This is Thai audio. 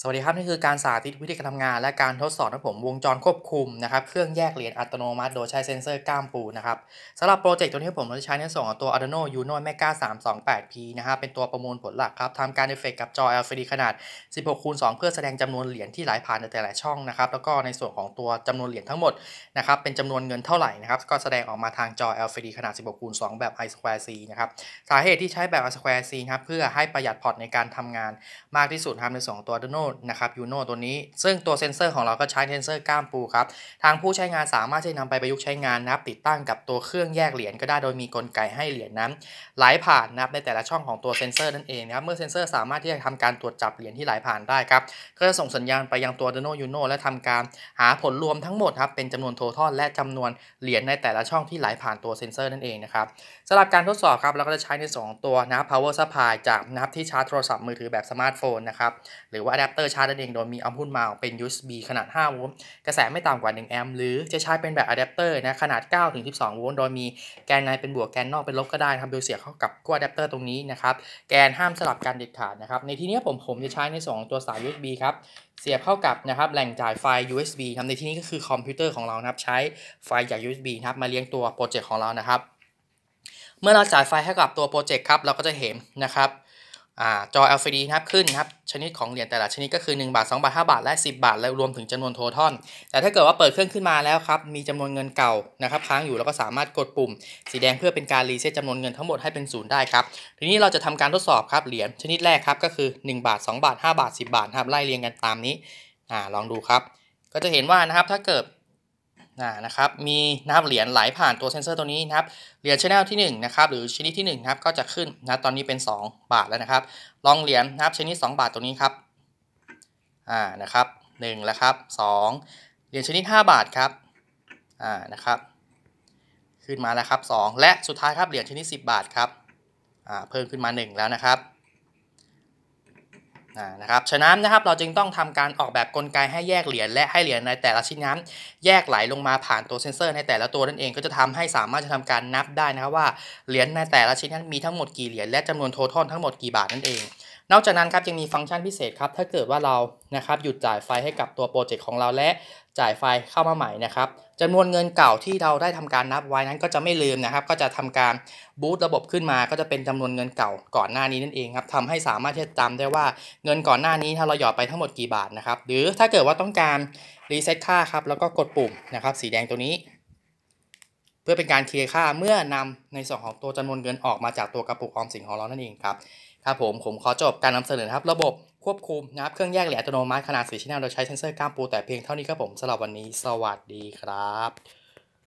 สวัสดีครับ นี่คือการสาธิตวิธีการทำงานและการทดสอบนะผมวงจรควบคุมนะครับเครื่องแยกเหรียญอัตโนมัติ โดยใช้เซ็นเซอร์ก้ามปูนะครับสำหรับโปรเจกต์ตัวนี้ผมจะใช้ในส่วนของตัว Arduino Uno Mega 328P นะครับเป็นตัวประมวลผลหลักครับทำการเอฟเฟกกับจอ LCD ขนาด 16คูณ2เพื่อแสดงจำนวนเหรียญที่ไหลผ่านในแต่ละช่องนะครับแล้วก็ในส่วนของตัวจำนวนเหรียญทั้งหมดนะครับเป็นจำนวนเงินเท่าไหร่นะครับก็แสดงออกมาทางจอ LCD ขนาด16คูณ2แบบ i square c นะครับสาเหตุที่ใช้แบบ i square c ครับเพื่อให้ประหยัดพอร์ตในการทำงานมากที่สุดครับในส่วนของตัว Arduino นะครับยูโนตัวนี้ซึ่งตัวเซนเซอร์ของเราก็ใช้เซนเซอร์ก้ามปูครับทางผู้ใช้งานสามารถที่จะนำไปประยุกต์ใช้งานนะครับติดตั้งกับตัวเครื่องแยกเหรียญก็ได้โดยมีกลไกให้เหรียญนั้นไหลผ่านนะครับในแต่ละช่องของตัวเซนเซอร์นั่นเองนะครับเมื่อเซนเซอร์สามารถที่จะทำการตรวจจับเหรียญที่ไหลผ่านได้ครับก็จะส่งสัญญาณไปยังตัวด r d u i n o u และทำการหาผลรวมทั้งหมดครับเป็นจำนวนโททอลและจำนวนเหรียญในแต่ละช่องที่ไหลผ่านตัวเซนเซอร์นั่นเองนะครับสำหรับการทดสอบครับเราก็จะใช้ในสัวนะองตัวนะ power supply จากนะครับที่ชาร์จโทรศัพท์มือถือแบบสมาร์ทโฟนนะครับหรือว่าอะแดปเตอร์ชาร์จนั่นเองโดยมีอัมพุนมาเป็น USB ขนาด5โวลต์กระแสไม่ต่ำกว่า 1 แอมป์หรือจะใช้เป็นแบบอะแดปเตอร์นะขนาด9ถึง12 โวลต์โดยมีแกนในเป็นบวกแกนนอกเป็นลบก็ได้ทำโดยเสียเข้ากับกั้วอะแดปเตอร์ตรงนี้นะครับ แกนห้ามสลับการเด็ดขาดนะครับในที่นี้ผมผมจะใช้ในสองตัวสาย USB ครับเสียบเข้ากับนะครับ แหล่งจ่ายไฟ USB ทำในที่นี้ก็คือคอมพิวเตอร์ของเรานะครับใช้ไฟจาก USB นะครับมาเลี้ยงตัวโปรเจกต์ของเรานะครับ เมื่อเราจ่ายไฟให้กับตัวโปรเจกต์ครับ เราก็จะเห็นนะครับจอ LCD นะครับ ขึ้น ครับ ชนิดของ เหรียญแต่ละ ชนิดก็คือ 1 บาท 2 บาท 5 บาท และ 10 บาท และ รวมถึงจำนวนโททอน แต่ถ้าเกิดว่าเปิดเครื่องขึ้นมาแล้วครับ มีจำนวนเงินเก่านะครับค้างอยู่แล้วก็สามารถกดปุ่ม สีแดงเพื่อเป็นการ รีเซ็ตจำนวนเงินทั้งหมดให้เป็นศูนย์ได้ครับทีนี้เราจะทำการทดสอบครับเหรียญชนิดแรกครับก็คือ1บาท2บาท5 บาท 10 บาทครับไล่เรียงกันตามนี้อ่าลองดูครับก็จะเห็นว่านะครับถ้าเกิดนะครับมีนับเหรียญไหลผ่านตัวเซนเซอร์ตัวนี้นะครับเหรียญชแนลที่1นะครับหรือชนิดที่1นครับก็จะขึ้นนะตอนนี้เป็น2 บาท แล้วนะครับ ลองเหรียญนะครับชนิด 2 บาทตัวนี้ครับอ่านะครับ1แล้วครับ 2เหรียญชนิด 5 บาทครับอ่านะครับ ขึ้นมาแล้วครับ 2 และสุดท้ายครับเหรียญชนิด 10 บาทครับอ่าเพิ่มขึ้นมา 1 แล้วนะครับนะครับฉะนั้นนะครับ เราจึงต้องทำการออกแบบกลไกให้แยกเหรียญและให้เหรียญในแต่ละชิ้นนั้นแยกไหลลงมาผ่านตัวเซนเซอร์ในแต่ละตัวนั่นเอง ก็จะทำให้สามารถจะทำการนับได้นะครับว่าเหรียญในแต่ละชิ้นนั้นมีทั้งหมดกี่เหรียญและจำนวนโททอลทั้งหมดกี่บาทนั่นเองนอกจากนั้นครับยังมีฟังก์ชันพิเศษครับ ถ้าเกิดว่าเรานะครับหยุดจ่ายไฟให้กับตัวโปรเจกต์ของเราและจ่ายไฟเข้ามาใหม่นะครับจำนวนเงินเก่าที่เราได้ทำการนับไว้นั้นก็จะไม่ลืมนะครับ ก็จะทำการบูตระบบขึ้นมาก็จะเป็นจำนวนเงินเก่าก่อนหน้านี้นั่นเองครับทำให้สามารถที่จะจำได้ว่าเงินก่อนหน้านี้ถ้าเราหยอดไปทั้งหมดกี่บาทนะครับ หรือถ้าเกิดว่าต้องการรีเซ็ตค่าครับแล้วก็กดปุ่มนะครับสีแดงตัวนี้พื่อเป็นการเคลียร์ค่าเมื่อนำในส่วนของตัวจำนวนเงินออกมาจากตัวกระปุกออมสินของเรานั่นเองครับ ครับผมผมขอจบการนำเสนอครับ ระบบควบคุมนะครับเครื่องแยกเหรียญอัตโนมัติขนาดสี่ชิ้นโดยใช้เซนเซอร์กล้ามปู แต่เพียงเท่านี้ครับผมสำหรับวันนี้สวัสดีครับ